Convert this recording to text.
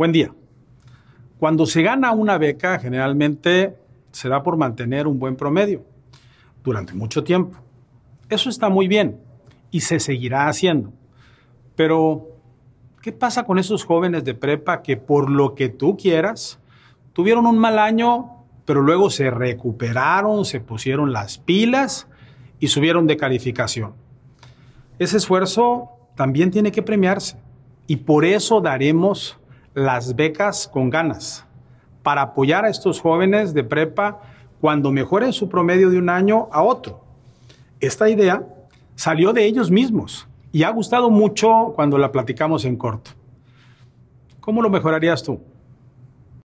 Buen día. Cuando se gana una beca, generalmente se da por mantener un buen promedio durante mucho tiempo. Eso está muy bien y se seguirá haciendo. Pero, ¿qué pasa con esos jóvenes de prepa que por lo que tú quieras, tuvieron un mal año, pero luego se recuperaron, se pusieron las pilas y subieron de calificación? Ese esfuerzo también tiene que premiarse y por eso daremos las becas con ganas para apoyar a estos jóvenes de prepa cuando mejoren su promedio de un año a otro. Esta idea salió de ellos mismos y ha gustado mucho cuando la platicamos en corto. ¿Cómo lo mejorarías tú?